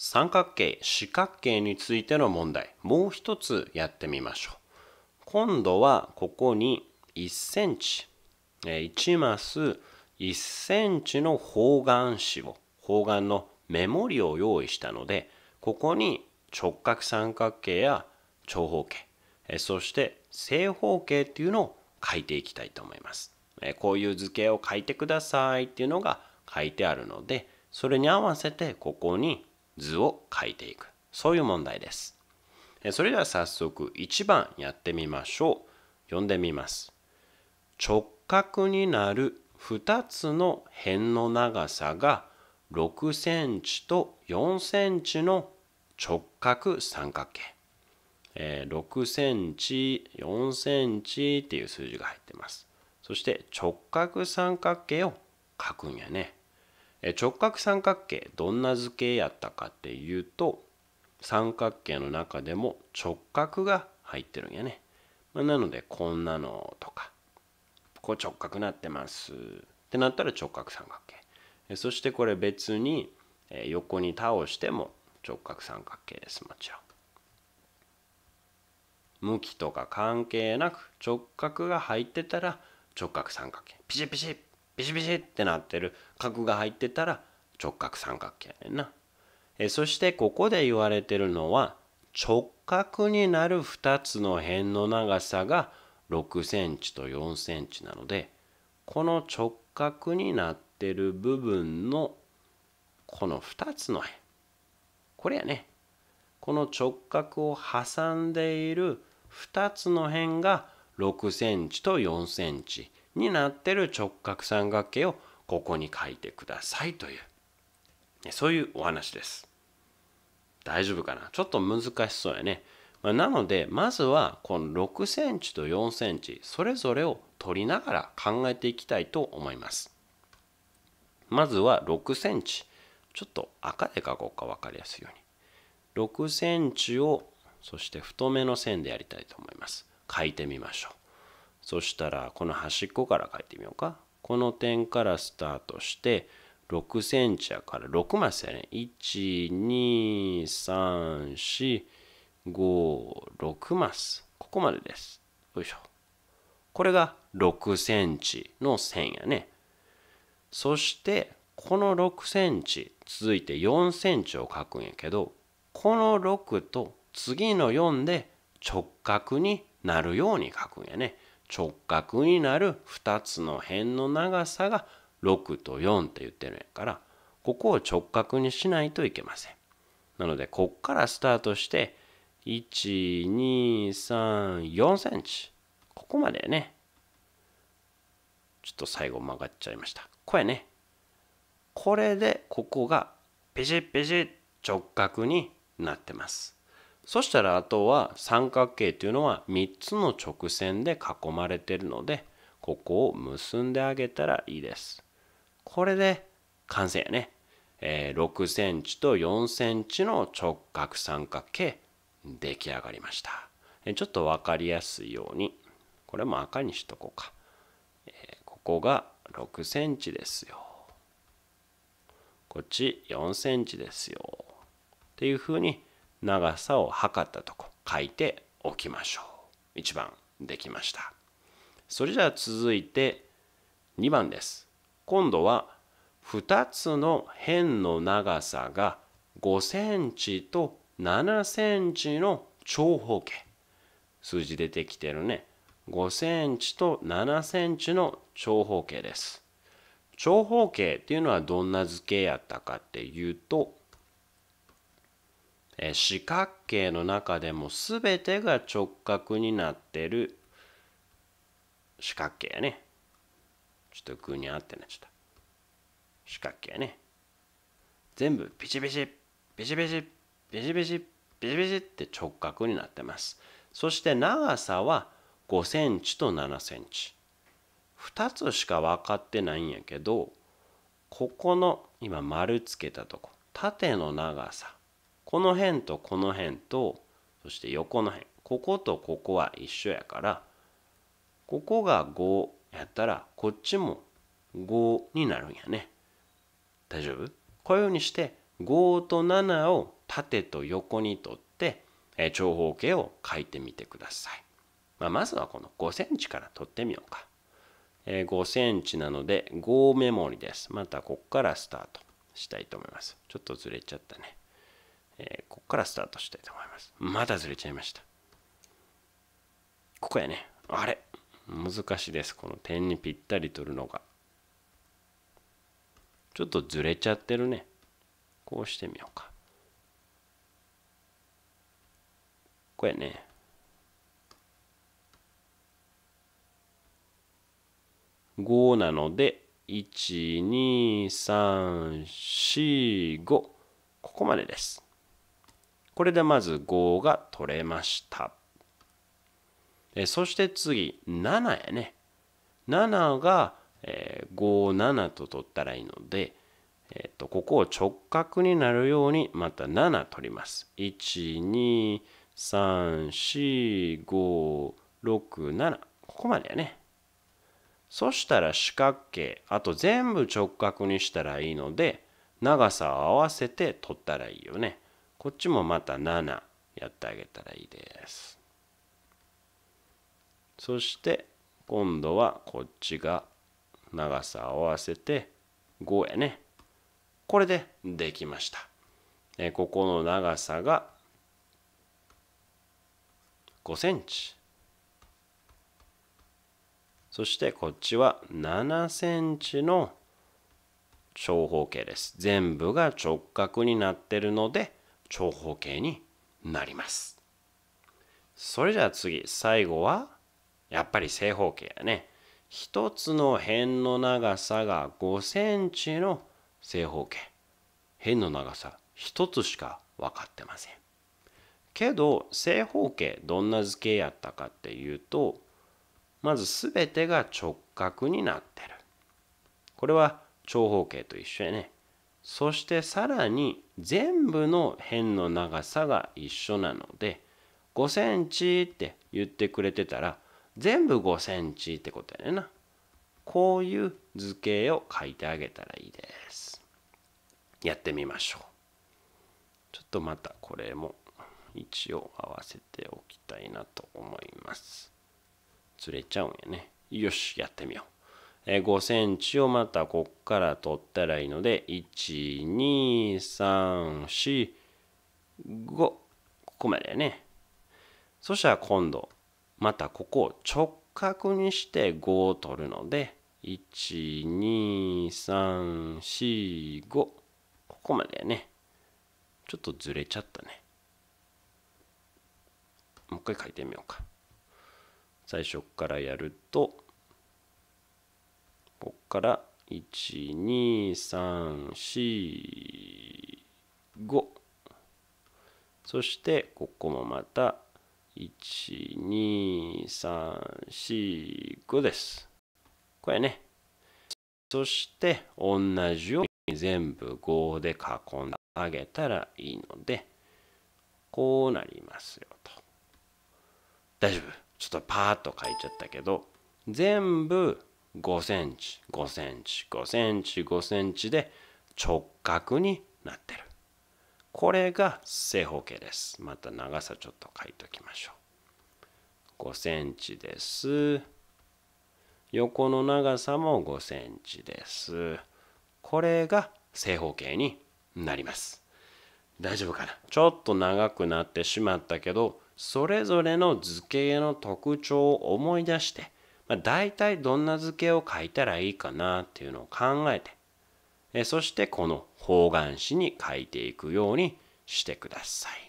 三角形四角形についての問題もう一つやってみましょう今度はここに1センチ1マス1センチの方眼紙を方眼の目盛りを用意したのでここに直角三角形や長方形そして正方形っていうのを書いていきたいと思いますこういう図形を書いてくださいっていうのが書いてあるのでそれに合わせてここに図を書いていくそういう問題ですそれでは早速1番やってみましょう読んでみます直角になる2つの辺の長さが6センチと4センチの直角三角形、えー、6センチ4センチっていう数字が入ってますそして直角三角形を書くんやね直角三角形どんな図形やったかっていうと三角形の中でも直角が入ってるんやね、まあ、なのでこんなのとかここ直角なってますってなったら直角三角形そしてこれ別に横に倒しても直角三角形ですもちろん向きとか関係なく直角が入ってたら直角三角形ピシッピシッビシビシってなってる角が入ってたら直角三角形やねんな。えそしてここで言われてるのは直角になる2つの辺の長さが6センチと4センチなのでこの直角になってる部分のこの2つの辺これやねこの直角を挟んでいる2つの辺が6センチと4センチになってる直角三角形をここに書いてくださいというそういうお話です。大丈夫かなちょっと難しそうやね。まなのでまずはこの6センチと4センチそれぞれを取りながら考えていきたいと思います。まずは6センチ。ちょっと赤で書こうか分かりやすいように。6センチをそして太めの線でやりたいと思います。書いてみましょう。そしたらこの端っこから書いてみようか。この点からスタートして6センチやから6マスやね。1、2、3、4、5、6マス。ここまでです。よいしょ。これが6センチの線やね。そしてこの6センチ続いて4センチを書くんやけどこの6と次の4で直角になるように書くんやね。直角になる2つの辺の長さが6と4って言ってるんやからここを直角にしないといけません。なのでこっからスタートして1234センチここまでねちょっと最後曲がっちゃいました。これねこれでここがペシッペシッ直角になってます。そしたらあとは三角形というのは3つの直線で囲まれているのでここを結んであげたらいいです。これで完成やね。えー、6センチと4センチの直角三角形出来上がりました。ちょっと分かりやすいようにこれも赤にしとこうか。えー、ここが6センチですよ。こっち4センチですよ。っていうふうに長さを測ったとこ書いておきましょう1番できましたそれじゃあ続いて2番です今度は2つの辺の長さが5センチと7センチの長方形数字出てきてるね5センチと7センチの長方形です長方形っていうのはどんな図形やったかっていうとえー、四角形の中でも全てが直角になってる四角形やね。ちょっとグニャってなっちゃった。四角形やね。全部ビチビチ、ビチビチ、ビチビチ、ビチビチって直角になってます。そして長さは5センチと7センチ。2つしか分かってないんやけど、ここの今丸つけたとこ、縦の長さ。この辺とこの辺とそして横の辺こことここは一緒やからここが5やったらこっちも5になるんやね。大丈夫こういうふうにして5と7を縦と横にとって長方形を書いてみてください。まあ、まずはこの5センチから取ってみようか。え5センチなので5メモリです。またここからスタートしたいと思います。ちょっとずれちゃったね。えー、ここからスタートしたいと思います。まだずれちゃいました。ここやね。あれ難しいです。この点にぴったり取るのが。ちょっとずれちゃってるね。こうしてみようか。こやね。5なので、1、2、3、4、5。ここまでです。これでまず5が取れました。えそして次、7やね。7が、えー、5、7と取ったらいいので、えっ、ー、と、ここを直角になるようにまた7取ります。1、2、3、4、5、6、7。ここまでやね。そしたら四角形、あと全部直角にしたらいいので、長さを合わせて取ったらいいよね。こっちもまた7やってあげたらいいですそして今度はこっちが長さを合わせて5やねこれでできましたえここの長さが5センチそしてこっちは7センチの長方形です全部が直角になってるので長方形になります。それじゃあ次、最後は、やっぱり正方形やね。一つの辺の長さが5センチの正方形。辺の長さ一つしか分かってません。けど正方形どんな図形やったかっていうとまず全てが直角になってる。これは長方形と一緒やね。そしてさらに全部の辺の長さが一緒なので5センチって言ってくれてたら全部5センチってことやねんな。こういう図形を書いてあげたらいいです。やってみましょう。ちょっとまたこれも一応合わせておきたいなと思います。釣れちゃうんやね。よし、やってみよう。5センチをまたこっから取ったらいいので12345ここまでねそしたら今度またここを直角にして5を取るので12345ここまでねちょっとずれちゃったねもう一回書いてみようか最初からやるとここから12345そしてここもまた12345ですこれねそして同じように全部5で囲んであげたらいいのでこうなりますよと大丈夫ちょっとパーッと書いちゃったけど全部5センチ5センチ5センチ5センチで直角になってるこれが正方形ですまた長さちょっと書いておきましょう5センチです横の長さも5センチですこれが正方形になります大丈夫かなちょっと長くなってしまったけどそれぞれの図形の特徴を思い出してまあ、大体どんな図形を書いたらいいかなっていうのを考えてえそしてこの方眼紙に書いていくようにしてください。